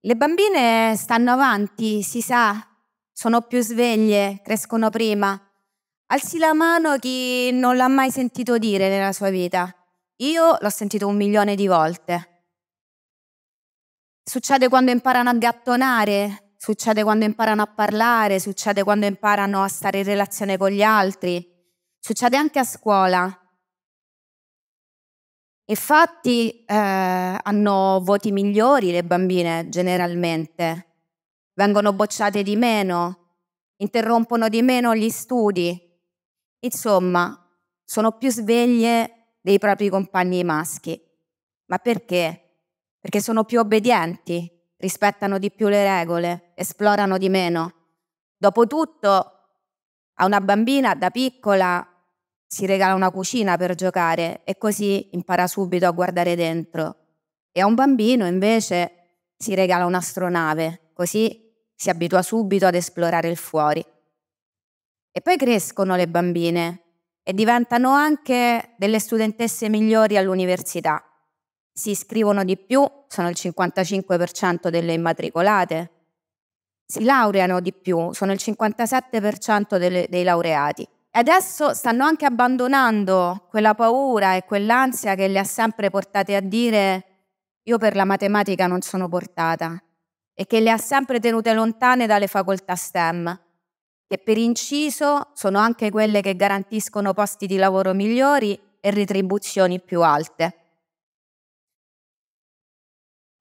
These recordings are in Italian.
Le bambine stanno avanti, si sa, sono più sveglie, crescono prima. Alzi la mano chi non l'ha mai sentito dire nella sua vita. Io l'ho sentito un milione di volte. Succede quando imparano a gattonare, succede quando imparano a parlare, succede quando imparano a stare in relazione con gli altri, succede anche a scuola. Infatti eh, hanno voti migliori le bambine generalmente, vengono bocciate di meno, interrompono di meno gli studi, insomma sono più sveglie dei propri compagni maschi. Ma perché? perché sono più obbedienti, rispettano di più le regole, esplorano di meno. Dopotutto, a una bambina da piccola si regala una cucina per giocare e così impara subito a guardare dentro. E a un bambino invece si regala un'astronave, così si abitua subito ad esplorare il fuori. E poi crescono le bambine e diventano anche delle studentesse migliori all'università si iscrivono di più, sono il 55% delle immatricolate, si laureano di più, sono il 57% delle, dei laureati. E Adesso stanno anche abbandonando quella paura e quell'ansia che le ha sempre portate a dire io per la matematica non sono portata e che le ha sempre tenute lontane dalle facoltà STEM, che per inciso sono anche quelle che garantiscono posti di lavoro migliori e retribuzioni più alte.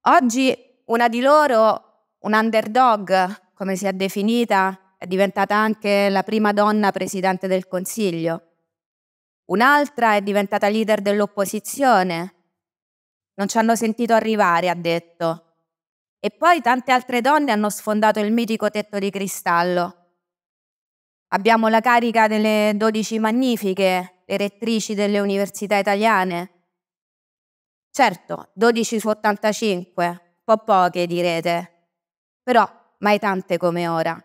Oggi una di loro, un underdog, come si è definita, è diventata anche la prima donna presidente del Consiglio. Un'altra è diventata leader dell'opposizione. Non ci hanno sentito arrivare, ha detto. E poi tante altre donne hanno sfondato il mitico tetto di cristallo. Abbiamo la carica delle 12 magnifiche, le rettrici delle università italiane, Certo, 12 su 85, un po' poche direte, però mai tante come ora.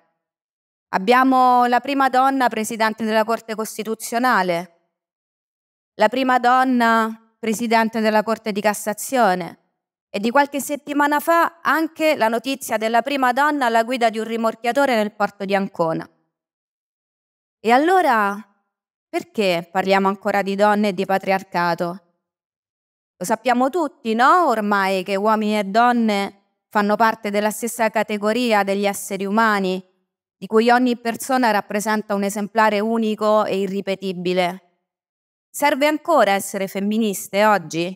Abbiamo la prima donna presidente della Corte Costituzionale, la prima donna presidente della Corte di Cassazione e di qualche settimana fa anche la notizia della prima donna alla guida di un rimorchiatore nel porto di Ancona. E allora perché parliamo ancora di donne e di patriarcato? Lo sappiamo tutti, no? Ormai che uomini e donne fanno parte della stessa categoria degli esseri umani, di cui ogni persona rappresenta un esemplare unico e irripetibile. Serve ancora essere femministe oggi?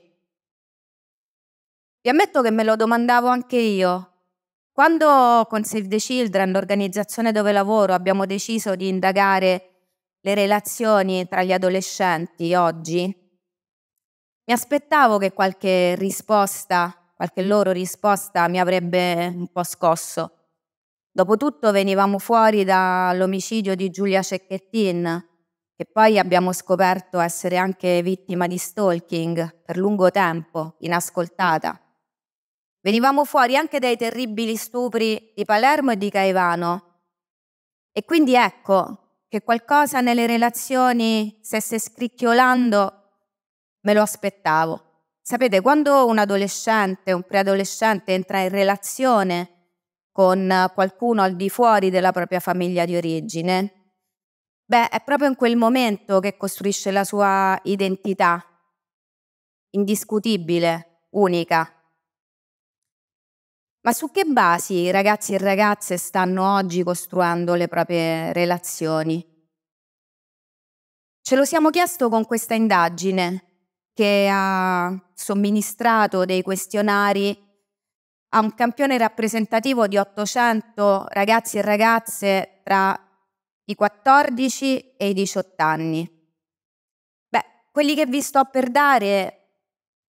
Vi ammetto che me lo domandavo anche io. Quando con Save the Children, l'organizzazione dove lavoro, abbiamo deciso di indagare le relazioni tra gli adolescenti oggi, mi aspettavo che qualche risposta, qualche loro risposta mi avrebbe un po' scosso. Dopotutto venivamo fuori dall'omicidio di Giulia Cecchettin, che poi abbiamo scoperto essere anche vittima di stalking per lungo tempo, inascoltata. Venivamo fuori anche dai terribili stupri di Palermo e di Caivano. E quindi ecco che qualcosa nelle relazioni stesse scricchiolando Me lo aspettavo. Sapete, quando un adolescente, un preadolescente entra in relazione con qualcuno al di fuori della propria famiglia di origine, beh, è proprio in quel momento che costruisce la sua identità, indiscutibile, unica. Ma su che basi i ragazzi e ragazze stanno oggi costruendo le proprie relazioni? Ce lo siamo chiesto con questa indagine che ha somministrato dei questionari a un campione rappresentativo di 800 ragazzi e ragazze tra i 14 e i 18 anni. Beh, quelli che vi sto per dare,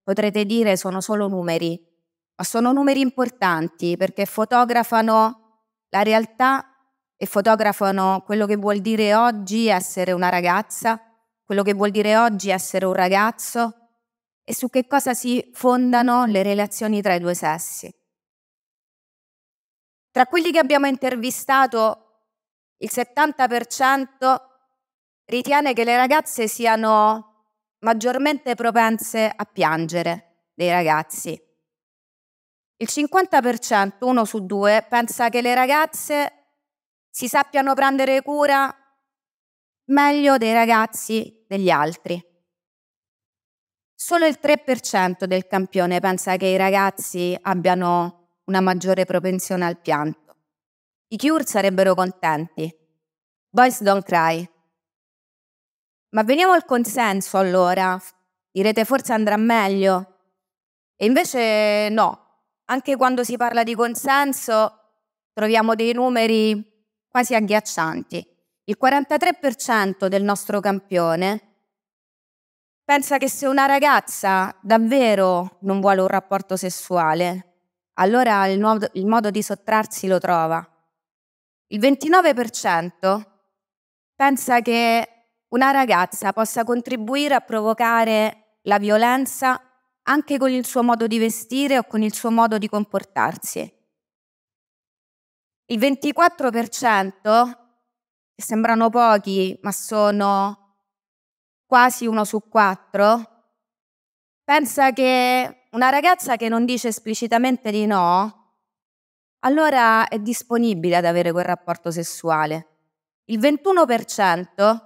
potrete dire, sono solo numeri, ma sono numeri importanti perché fotografano la realtà e fotografano quello che vuol dire oggi essere una ragazza, quello che vuol dire oggi essere un ragazzo e su che cosa si fondano le relazioni tra i due sessi. Tra quelli che abbiamo intervistato, il 70% ritiene che le ragazze siano maggiormente propense a piangere dei ragazzi. Il 50%, uno su due, pensa che le ragazze si sappiano prendere cura meglio dei ragazzi degli altri. Solo il 3% del campione pensa che i ragazzi abbiano una maggiore propensione al pianto. I Cure sarebbero contenti. Boys don't cry. Ma veniamo al consenso allora. Direte forse andrà meglio. E invece no. Anche quando si parla di consenso troviamo dei numeri quasi agghiaccianti il 43% del nostro campione pensa che se una ragazza davvero non vuole un rapporto sessuale, allora il, nuovo, il modo di sottrarsi lo trova. Il 29% pensa che una ragazza possa contribuire a provocare la violenza anche con il suo modo di vestire o con il suo modo di comportarsi. Il 24% sembrano pochi, ma sono quasi uno su quattro, pensa che una ragazza che non dice esplicitamente di no, allora è disponibile ad avere quel rapporto sessuale. Il 21%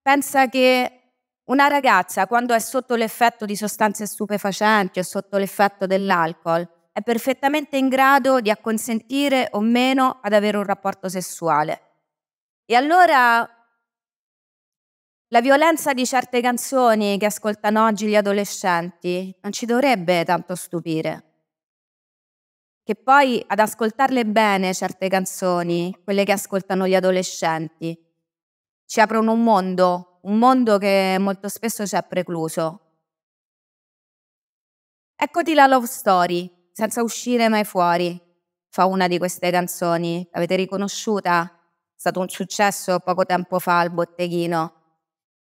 pensa che una ragazza quando è sotto l'effetto di sostanze stupefacenti o sotto l'effetto dell'alcol è perfettamente in grado di acconsentire o meno ad avere un rapporto sessuale. E allora la violenza di certe canzoni che ascoltano oggi gli adolescenti non ci dovrebbe tanto stupire. Che poi ad ascoltarle bene certe canzoni, quelle che ascoltano gli adolescenti, ci aprono un mondo, un mondo che molto spesso ci è precluso. Eccoti la love story, senza uscire mai fuori, fa una di queste canzoni. L'avete riconosciuta? stato un successo poco tempo fa al botteghino.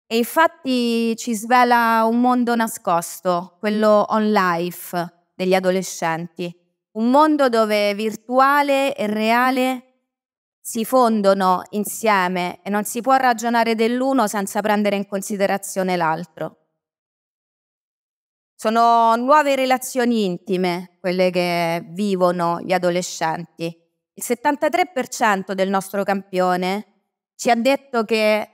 E infatti ci svela un mondo nascosto, quello on life degli adolescenti, un mondo dove virtuale e reale si fondono insieme e non si può ragionare dell'uno senza prendere in considerazione l'altro. Sono nuove relazioni intime quelle che vivono gli adolescenti, il 73% del nostro campione ci ha detto che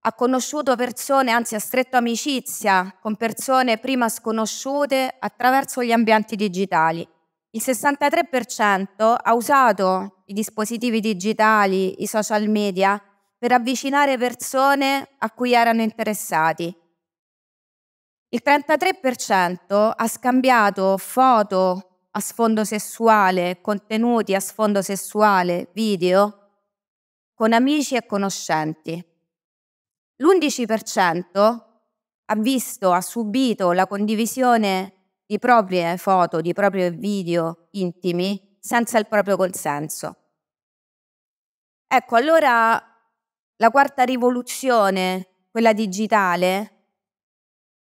ha conosciuto persone, anzi ha stretto amicizia con persone prima sconosciute attraverso gli ambienti digitali. Il 63% ha usato i dispositivi digitali, i social media, per avvicinare persone a cui erano interessati. Il 33% ha scambiato foto a sfondo sessuale, contenuti a sfondo sessuale, video, con amici e conoscenti. L'11% ha visto, ha subito la condivisione di proprie foto, di propri video intimi senza il proprio consenso. Ecco, allora la quarta rivoluzione, quella digitale,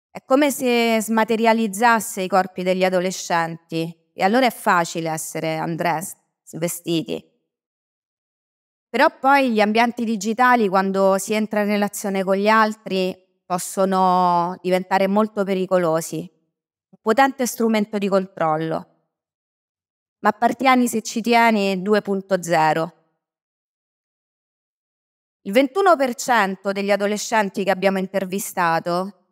è come se smaterializzasse i corpi degli adolescenti, e allora è facile essere undressed, vestiti. Però poi gli ambienti digitali, quando si entra in relazione con gli altri, possono diventare molto pericolosi. Un potente strumento di controllo. Ma partiani se ci tieni 2.0. Il 21% degli adolescenti che abbiamo intervistato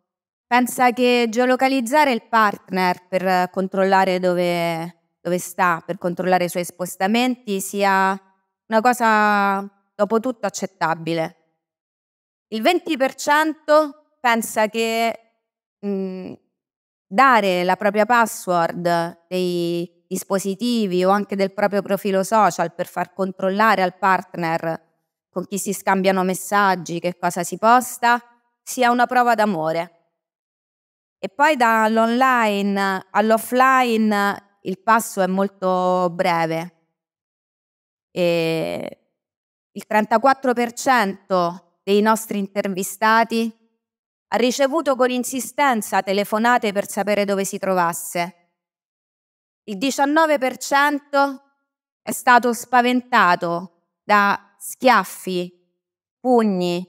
Pensa che geolocalizzare il partner per controllare dove, dove sta, per controllare i suoi spostamenti, sia una cosa dopo tutto accettabile. Il 20% pensa che mh, mhmm, dare la propria password dei dispositivi o anche del proprio profilo social per far controllare al partner con chi si scambiano messaggi, che cosa si posta, sia una prova d'amore. E poi dall'online all'offline il passo è molto breve. E il 34% dei nostri intervistati ha ricevuto con insistenza telefonate per sapere dove si trovasse. Il 19% è stato spaventato da schiaffi, pugni,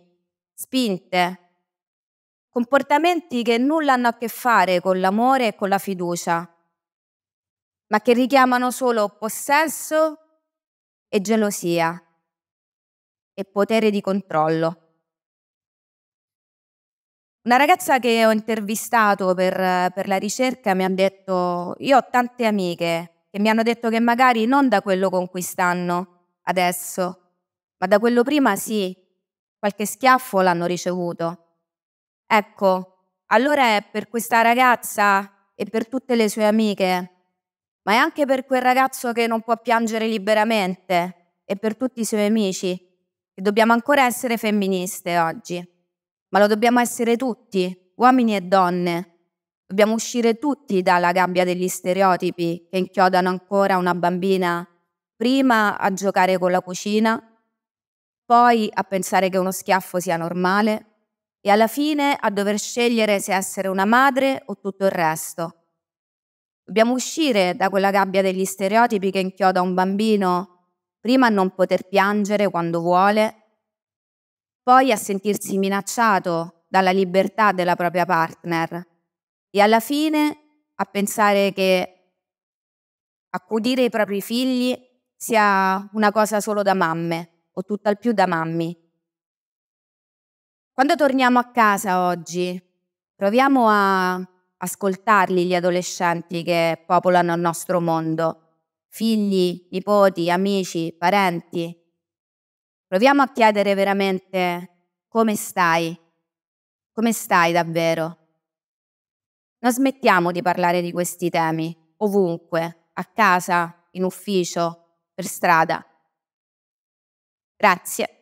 spinte, comportamenti che nulla hanno a che fare con l'amore e con la fiducia, ma che richiamano solo possesso e gelosia e potere di controllo. Una ragazza che ho intervistato per, per, la ricerca mi ha detto, io ho tante amiche che mi hanno detto che magari non da quello con cui stanno adesso, ma da quello prima sì, qualche schiaffo l'hanno ricevuto. Ecco, allora è per questa ragazza e per tutte le sue amiche, ma è anche per quel ragazzo che non può piangere liberamente e per tutti i suoi amici, che dobbiamo ancora essere femministe oggi, ma lo dobbiamo essere tutti, uomini e donne. Dobbiamo uscire tutti dalla gabbia degli stereotipi che inchiodano ancora una bambina prima a giocare con la cucina, poi a pensare che uno schiaffo sia normale e alla fine a dover scegliere se essere una madre o tutto il resto. Dobbiamo uscire da quella gabbia degli stereotipi che inchioda un bambino, prima a non poter piangere quando vuole, poi a sentirsi minacciato dalla libertà della propria partner e alla fine a pensare che accudire i propri figli sia una cosa solo da mamme o tutt'al più da mammi. Quando torniamo a casa oggi, proviamo a ascoltarli gli adolescenti che popolano il nostro mondo, figli, nipoti, amici, parenti. Proviamo a chiedere veramente come stai, come stai davvero. Non smettiamo di parlare di questi temi, ovunque, a casa, in ufficio, per strada. Grazie.